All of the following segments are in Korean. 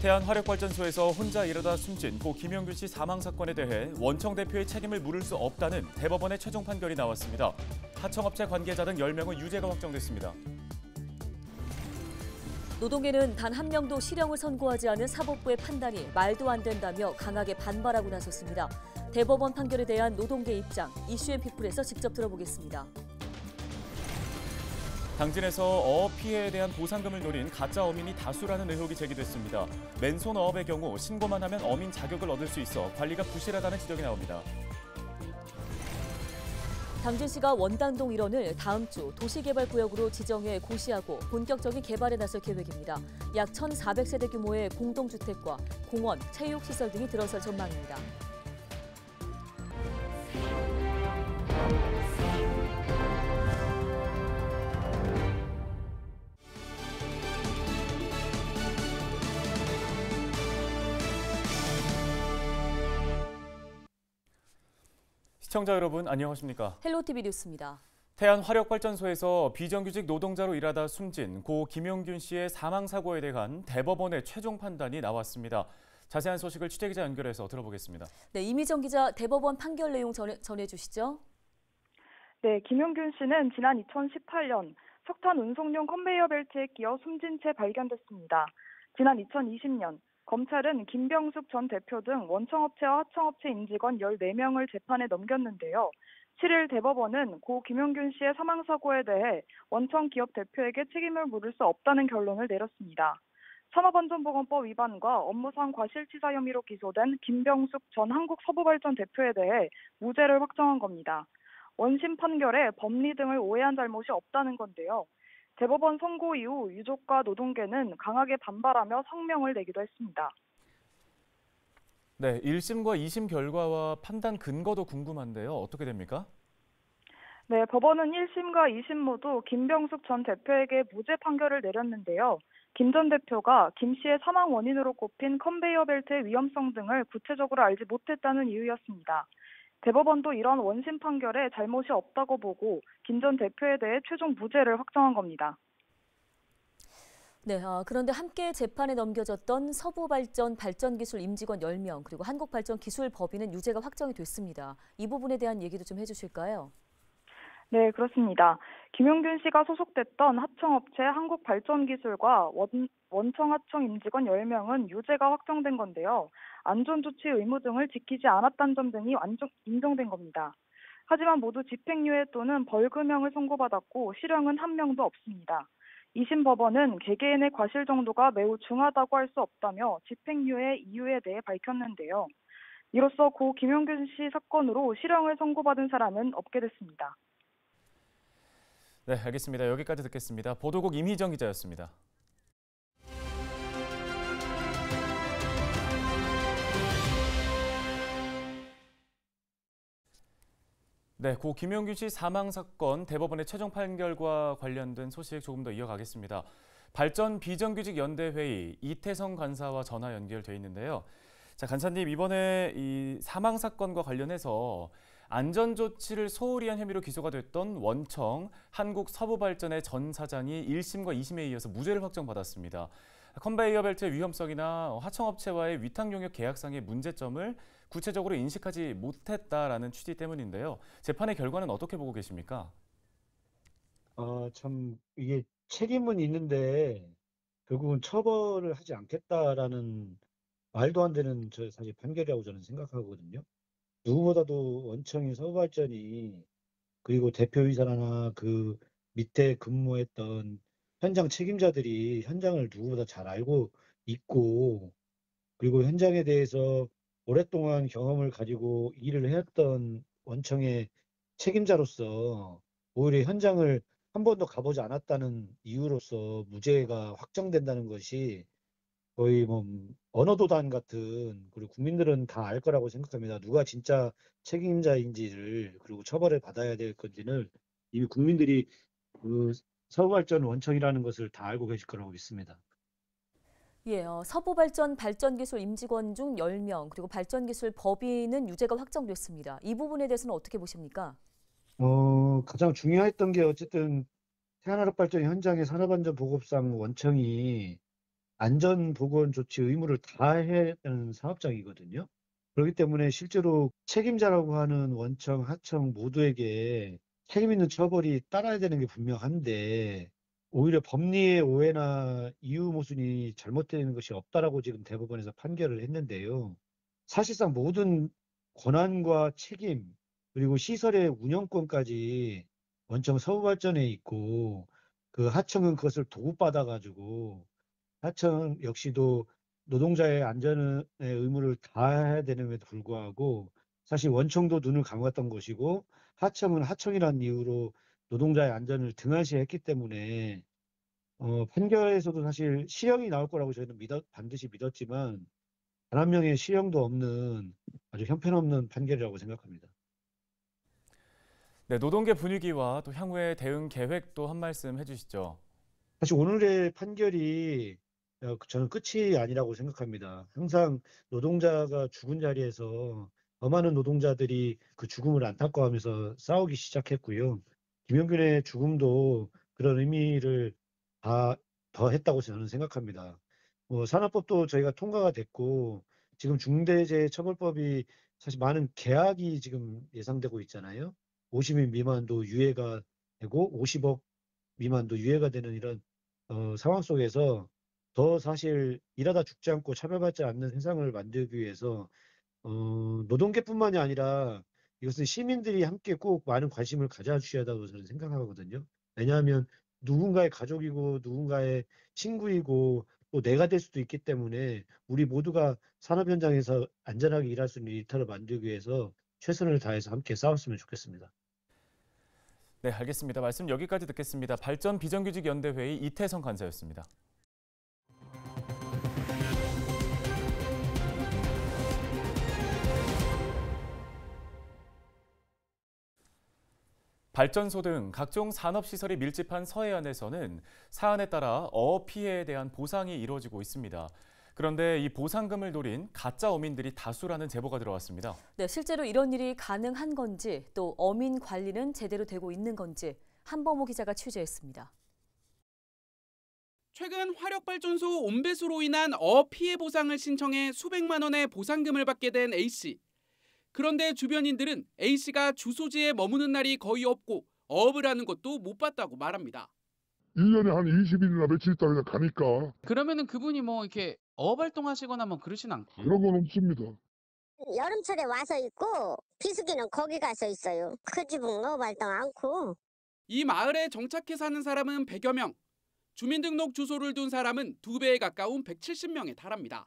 태안 화력발전소에서 혼자 일하다 숨진 고 김영균 씨 사망 사건에 대해 원청 대표의 책임을 물을 수 없다는 대법원의 최종 판결이 나왔습니다. 하청업체 관계자 등 10명은 유죄가 확정됐습니다. 노동계는 단 한 명도 실형을 선고하지 않은 사법부의 판단이 말도 안 된다며 강하게 반발하고 나섰습니다. 대법원 판결에 대한 노동계 입장, 이슈앤피플에서 직접 들어보겠습니다. 당진에서 어업 피해에 대한 보상금을 노린 가짜 어민이 다수라는 의혹이 제기됐습니다. 맨손 어업의 경우 신고만 하면 어민 자격을 얻을 수 있어 관리가 부실하다는 지적이 나옵니다. 당진시가 원당동 일원을 다음 주 도시개발구역으로 지정해 고시하고 본격적인 개발에 나설 계획입니다. 약 1,400세대 규모의 공동주택과 공원, 체육시설 등이 들어설 전망입니다. 시청자 여러분 안녕하십니까? 헬로TV 뉴스입니다. 태안 화력발전소에서 비정규직 노동자로 일하다 숨진 고 김용균 씨의 사망 사고에 대한 대법원의 최종 판단이 나왔습니다. 자세한 소식을 취재기자 연결해서 들어보겠습니다. 네, 이미정 기자 대법원 판결 내용 전해, 전해주시죠. 네, 김용균 씨는 지난 2018년 석탄 운송용 컨베이어 벨트에 끼어 숨진 채 발견됐습니다. 지난 2020년 검찰은 김병숙 전 대표 등 원청업체와 하청업체 임직원 14명을 재판에 넘겼는데요. 7일 대법원은 고 김용균 씨의 사망 사고에 대해 원청 기업 대표에게 책임을 물을 수 없다는 결론을 내렸습니다. 산업안전보건법 위반과 업무상 과실치사 혐의로 기소된 김병숙 전 한국서부발전 대표에 대해 무죄를 확정한 겁니다. 원심 판결에 법리 등을 오해한 잘못이 없다는 건데요. 대법원 선고 이후 유족과 노동계는 강하게 반발하며 성명을 내기도 했습니다. 네, 1심과 2심 결과와 판단 근거도 궁금한데요. 어떻게 됩니까? 네, 법원은 1심과 2심 모두 김병숙 전 대표에게 무죄 판결을 내렸는데요. 김 전 대표가 김 씨의 사망 원인으로 꼽힌 컨베이어 벨트의 위험성 등을 구체적으로 알지 못했다는 이유였습니다. 대법원도 이런 원심 판결에 잘못이 없다고 보고 김전 대표에 대해 최종 무죄를 확정한 겁니다. 네, 아, 그런데 함께 재판에 넘겨졌던 서부발전 발전기술 임직원 10명 그리고 한국발전기술법인은 유죄가 확정이 됐습니다. 이 부분에 대한 얘기도 좀 해주실까요? 네, 그렇습니다. 김용균 씨가 소속됐던 하청업체 한국발전기술과 원, 원청하청 임직원 10명은 유죄가 확정된 건데요. 안전조치 의무 등을 지키지 않았다는 점 등이 완전 인정된 겁니다. 하지만 모두 집행유예 또는 벌금형을 선고받았고 실형은 한 명도 없습니다. 2심 법원은 개개인의 과실 정도가 매우 중하다고 할 수 없다며 집행유예 이유에 대해 밝혔는데요. 이로써 고 김용균 씨 사건으로 실형을 선고받은 사람은 없게 됐습니다. 네, 알겠습니다. 여기까지 듣겠습니다. 보도국 임희정 기자였습니다. 네, 고김용규씨 사망 사건 대법원의 최종 판결과 관련된 소식 조금 더 이어가겠습니다. 발전 비정규직 연대 회의 이태성 간사와 전화 연결돼 있는데요. 자, 간사님 이번에 이 사망 사건과 관련해서 안전 조치를 소홀히 한 혐의로 기소가 됐던 원청 한국 서부발전의 전 사장이 1심과 2심에 이어서 무죄를 확정받았습니다. 컨베이어 벨트의 위험성이나 하청업체와의 위탁 용역 계약상의 문제점을 구체적으로 인식하지 못했다라는 취지 때문인데요. 재판의 결과는 어떻게 보고 계십니까? 아, 참 이게 책임은 있는데 결국은 처벌을 하지 않겠다라는 말도 안 되는 저 사실 판결이라고 저는 생각하거든요. 누구보다도 원청이 서발전이 그리고 대표이사나 그 밑에 근무했던 현장 책임자들이 현장을 누구보다 잘 알고 있고 그리고 현장에 대해서 오랫동안 경험을 가지고 일을 해왔던 원청의 책임자로서 오히려 현장을 한 번도 가보지 않았다는 이유로서 무죄가 확정된다는 것이 거의 뭐 언어도단 같은 그리고 국민들은 다 알 거라고 생각합니다. 누가 진짜 책임자인지를 그리고 처벌을 받아야 될 건지는 이미 국민들이 그 서부발전 원청이라는 것을 다 알고 계실 거라고 믿습니다. 예, 어, 서부발전 발전기술 임직원 중 10명, 그리고 발전기술 법인은 유죄가 확정됐습니다. 이 부분에 대해서는 어떻게 보십니까? 어, 가장 중요했던 게 어쨌든 태안화력 발전 현장의 산업안전 보급상 원청이 안전 보건 조치 의무를 다해야 되는 사업장이거든요. 그렇기 때문에 실제로 책임자라고 하는 원청, 하청 모두에게 책임 있는 처벌이 따라야 되는 게 분명한데 오히려 법리의 오해나 이유 모순이 잘못되는 것이 없다라고 지금 대법원에서 판결을 했는데요. 사실상 모든 권한과 책임 그리고 시설의 운영권까지 원청 서부발전에 있고 그 하청은 그것을 도급받아 가지고 하청 역시도 노동자의 안전의 의무를 다해야 되는에도 불구하고 사실 원청도 눈을 감았던 것이고 하청은 하청이라는 이유로 노동자의 안전을 등한시했기 때문에 어, 판결에서도 사실 실형이 나올 거라고 저희는 믿었 반드시 믿었지만 단 한 명의 실형도 없는 아주 형편없는 판결이라고 생각합니다. 네, 노동계 분위기와 또 향후의 대응 계획도 한 말씀 해주시죠. 사실 오늘의 판결이 어, 저는 끝이 아니라고 생각합니다. 항상 노동자가 죽은 자리에서 많은 노동자들이 그 죽음을 안타까워하면서 싸우기 시작했고요. 김영균의 죽음도 그런 의미를 다 더했다고 저는 생각합니다. 뭐 산업법도 저희가 통과가 됐고 지금 중대재해처벌법이 사실 많은 계약이 지금 예상되고 있잖아요. 50인 미만도 유예가 되고 50억 미만도 유예가 되는 이런 어, 상황 속에서 더 사실 일하다 죽지 않고 차별받지 않는 세상을 만들기 위해서 어, 노동계뿐만이 아니라 이것은 시민들이 함께 꼭 많은 관심을 가져주셔야 한다고 저는 생각하거든요. 왜냐하면 누군가의 가족이고 누군가의 친구이고 또 내가 될 수도 있기 때문에 우리 모두가 산업 현장에서 안전하게 일할 수 있는 일터를 만들기 위해서 최선을 다해서 함께 싸웠으면 좋겠습니다. 네, 알겠습니다. 말씀 여기까지 듣겠습니다. 발전 비정규직 연대회의 이태성 간사였습니다. 발전소 등 각종 산업시설이 밀집한 서해안에서는 사안에 따라 어업 피해에 대한 보상이 이루어지고 있습니다. 그런데 이 보상금을 노린 가짜 어민들이 다수라는 제보가 들어왔습니다. 네, 실제로 이런 일이 가능한 건지 또 어민 관리는 제대로 되고 있는 건지 한범호 기자가 취재했습니다. 최근 화력발전소 온배수로 인한 어업 피해 보상을 신청해 수백만 원의 보상금을 받게 된 A씨. 그런데 주변인들은 A씨가 주소지에 머무는 날이 거의 없고 어업을 하는 것도 못 봤다고 말합니다. 1년에 한 20일이나 며칠 있다 가 가니까 그러면 그분이 뭐 이렇게 어업 활동하시거나 뭐 그러진 않고. 그런 건 없습니다. 여름철에 와서 있고 비수기는 거기 가서 있어요. 그 집은 어업 활동 않고 이 마을에 정착해 사는 사람은 100여 명. 주민등록 주소를 둔 사람은 2배에 가까운 170명에 달합니다.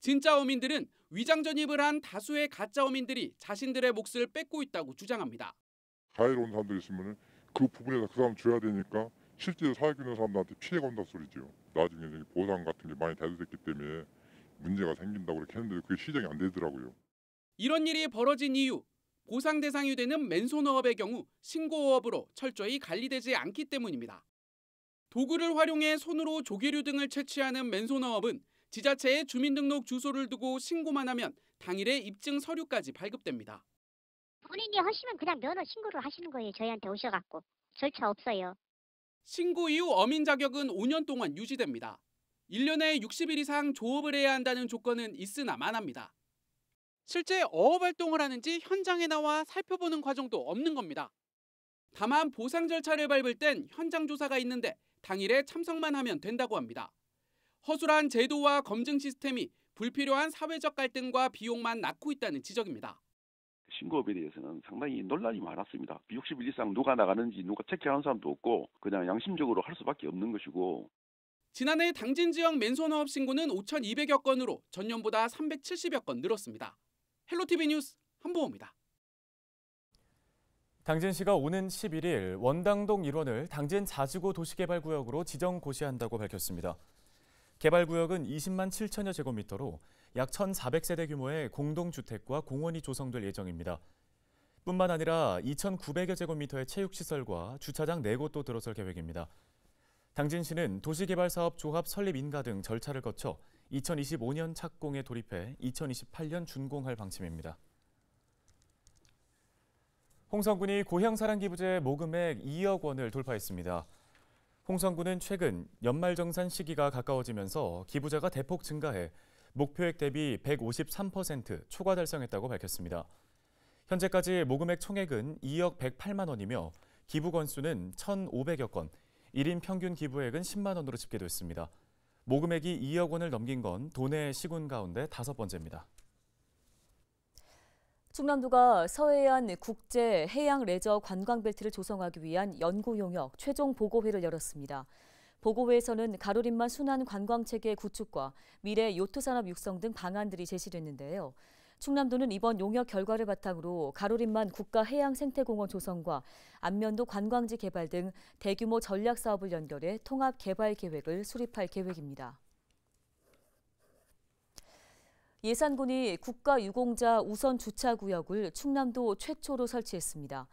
진짜 어민들은 위장 전입을 한 다수의 가짜 어민들이 자신들의 몫을 뺏고 있다고 주장합니다. 자해로운 사람들 있으면 그 부분에서 그 사람 줘야 되니까 실제로 사귀 있는 사람들한테 피해가 다 소리죠. 나중에 보상 같은 게 많이 대두됐기 때문에 문제가 생긴다고 그렇게 했는데 그게 시정이 안 되더라고요. 이런 일이 벌어진 이유, 보상 대상이 되는 맨손어업의 경우 신고어업으로 철저히 관리되지 않기 때문입니다. 도구를 활용해 손으로 조개류 등을 채취하는 맨손어업은 지자체에 주민등록 주소를 두고 신고만 하면 당일에 입증 서류까지 발급됩니다. 본인이 하시면 그냥 면허 신고를 하시는 거예요. 저희한테 오셔갖고 절차 없어요. 신고 이후 어민 자격은 5년 동안 유지됩니다. 1년에 60일 이상 조업을 해야 한다는 조건은 있으나 마나니다 실제 어업 활동을 하는지 현장에 나와 살펴보는 과정도 없는 겁니다. 다만 보상 절차를 밟을 땐 현장 조사가 있는데 당일에 참석만 하면 된다고 합니다. 허술한 제도와 검증 시스템이 불필요한 사회적 갈등과 비용만 낳고 있다는 지적입니다. 신고업에 대해서는 상당히 논란이 많았습니다. 6 그 0일 이상 누가 나가는지 누가 체크하는 사람도 없고 그냥 양심적으로 할 수밖에 없는 것이고 지난해 당진 지역 맨손업 신고는 5,200여 건으로 전년보다 370여 건 늘었습니다. 헬로티비 뉴스 한보호입니다. 당진시가 오는 11일 원당동 일원을 당진 자주구 도시개발구역으로 지정 고시한다고 밝혔습니다. 개발구역은 20만 7천여 제곱미터로 약 1,400세대 규모의 공동주택과 공원이 조성될 예정입니다. 뿐만 아니라 2,900여 제곱미터의 체육시설과 주차장 4곳도 들어설 계획입니다. 당진시는 도시개발사업 조합 설립 인가 등 절차를 거쳐 2025년 착공에 돌입해 2028년 준공할 방침입니다. 홍성군이 고향사랑기부제 모금액 2억 원을 돌파했습니다. 홍성구는 최근 연말정산 시기가 가까워지면서 기부자가 대폭 증가해 목표액 대비 153% 초과 달성했다고 밝혔습니다. 현재까지 모금액 총액은 2억 108만 원이며 기부 건수는 1,500여 건, 1인 평균 기부액은 10만 원으로 집계됐습니다. 모금액이 2억 원을 넘긴 건 도내 시군 가운데 다섯 번째입니다. 충남도가 서해안 국제 해양 레저 관광 벨트를 조성하기 위한 연구 용역 최종 보고회를 열었습니다. 보고회에서는 가로림만 순환 관광 체계 구축과 미래 요트 산업 육성 등 방안들이 제시됐는데요. 충남도는 이번 용역 결과를 바탕으로 가로림만 국가 해양 생태공원 조성과 안면도 관광지 개발 등 대규모 전략 사업을 연결해 통합 개발 계획을 수립할 계획입니다. 예산군이 국가유공자 우선 주차구역을 충남도 최초로 설치했습니다.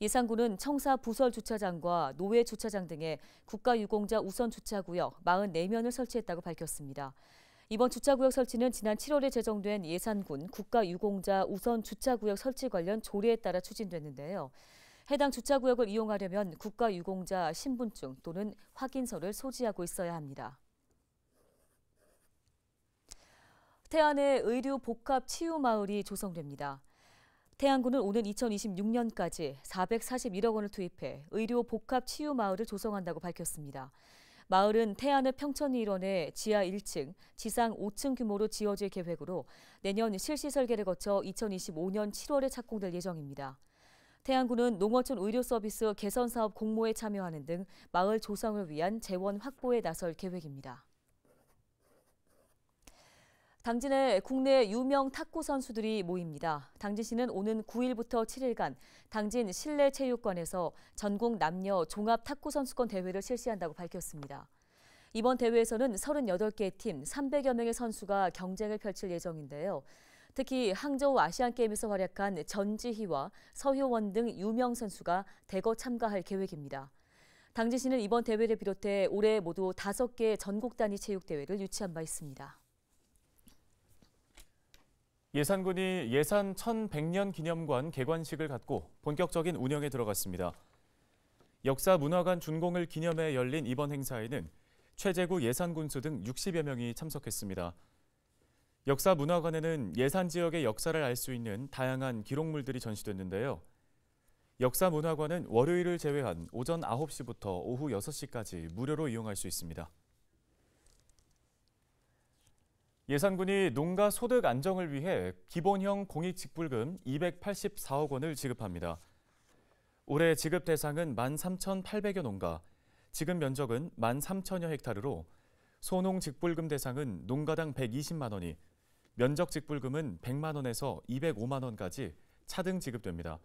예산군은 청사 부설 주차장과 노외 주차장 등의 국가유공자 우선 주차구역 44면을 설치했다고 밝혔습니다. 이번 주차구역 설치는 지난 7월에 제정된 예산군 국가유공자 우선 주차구역 설치 관련 조례에 따라 추진됐는데요. 해당 주차구역을 이용하려면 국가유공자 신분증 또는 확인서를 소지하고 있어야 합니다. 태안의 의료 복합 치유 마을이 조성됩니다. 태안군은 오는 2026년까지 441억 원을 투입해 의료 복합 치유 마을을 조성한다고 밝혔습니다. 마을은 태안의 평천 일원에 지하 1층, 지상 5층 규모로 지어질 계획으로 내년 실시 설계를 거쳐 2025년 7월에 착공될 예정입니다. 태안군은 농어촌 의료 서비스 개선 사업 공모에 참여하는 등 마을 조성을 위한 재원 확보에 나설 계획입니다. 당진에 국내 유명 탁구 선수들이 모입니다. 당진 시는 오는 9일부터 7일간 당진 실내 체육관에서 전국 남녀 종합 탁구 선수권 대회를 실시한다고 밝혔습니다. 이번 대회에서는 38개 팀 300여 명의 선수가 경쟁을 펼칠 예정인데요. 특히 항저우 아시안 게임에서 활약한 전지희와 서효원 등 유명 선수가 대거 참가할 계획입니다. 당진 시는 이번 대회를 비롯해 올해 모두 5개 전국 단위 체육 대회를 유치한 바 있습니다. 예산군이 예산 1100년 기념관 개관식을 갖고 본격적인 운영에 들어갔습니다. 역사문화관 준공을 기념해 열린 이번 행사에는 최재구 예산군수 등 60여 명이 참석했습니다. 역사문화관에는 예산 지역의 역사를 알 수 있는 다양한 기록물들이 전시됐는데요. 역사문화관은 월요일을 제외한 오전 9시부터 오후 6시까지 무료로 이용할 수 있습니다. 예산군이 농가 소득 안정을 위해 기본형 공익직불금 284억 원을 지급합니다. 올해 지급 대상은 13,800여 농가, 지금 면적은 13,000여 헥타르로 소농 직불금 대상은 농가당 120만 원이, 면적 직불금은 100만 원에서 205만 원까지 차등 지급됩니다.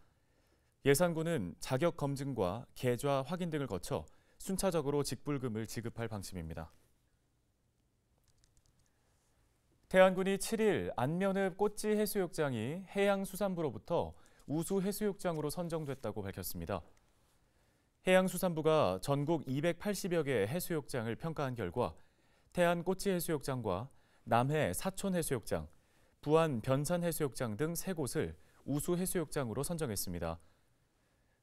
예산군은 자격 검증과 계좌 확인 등을 거쳐 순차적으로 직불금을 지급할 방침입니다. 해안군이 7일 안면읍 꽃지 해수욕장이 해양수산부로부터 우수 해수욕장으로 선정됐다고 밝혔습니다. 해양수산부가 전국 280여 개 해수욕장을 평가한 결과 태안 꽃지 해수욕장과 남해 사촌 해수욕장, 부안 변산 해수욕장 등 세 곳을 우수 해수욕장으로 선정했습니다.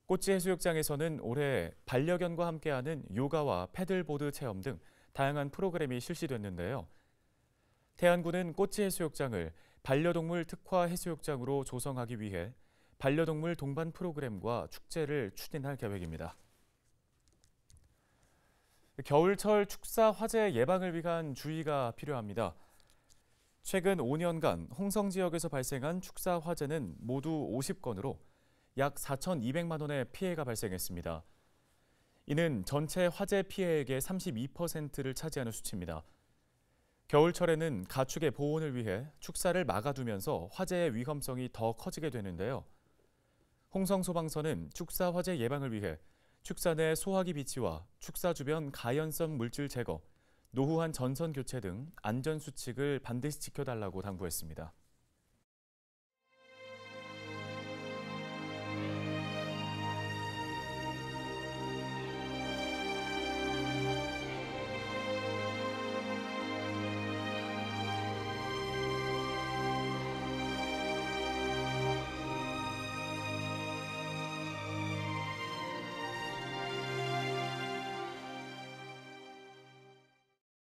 꽃지 해수욕장에서는 올해 반려견과 함께하는 요가와 패들보드 체험 등 다양한 프로그램이 실시됐는데요. 태안군은 꼬치 해수욕장을 반려동물 특화 해수욕장으로 조성하기 위해 반려동물 동반 프로그램과 축제를 추진할 계획입니다. 겨울철 축사 화재 예방을 위한 주의가 필요합니다. 최근 5년간 홍성 지역에서 발생한 축사 화재는 모두 50건으로 약 4,200만 원의 피해가 발생했습니다. 이는 전체 화재 피해액의 32%를 차지하는 수치입니다. 겨울철에는 가축의 보온을 위해 축사를 막아두면서 화재의 위험성이 더 커지게 되는데요. 홍성소방서는 축사 화재 예방을 위해 축사 내 소화기 비치와 축사 주변 가연성 물질 제거, 노후한 전선 교체 등 안전 수칙을 반드시 지켜달라고 당부했습니다.